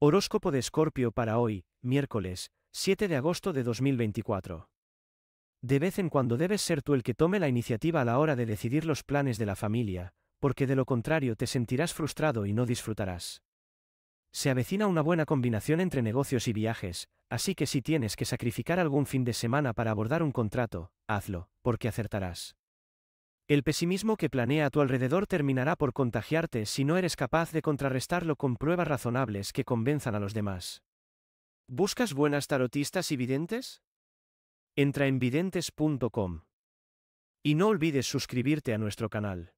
Horóscopo de Escorpio para hoy, miércoles, 7 de agosto de 2024. De vez en cuando debes ser tú el que tome la iniciativa a la hora de decidir los planes de la familia, porque de lo contrario te sentirás frustrado y no disfrutarás. Se avecina una buena combinación entre negocios y viajes, así que si tienes que sacrificar algún fin de semana para abordar un contrato, hazlo, porque acertarás. El pesimismo que planea a tu alrededor terminará por contagiarte si no eres capaz de contrarrestarlo con pruebas razonables que convenzan a los demás. ¿Buscas buenas tarotistas y videntes? Entra en videntes.com. Y no olvides suscribirte a nuestro canal.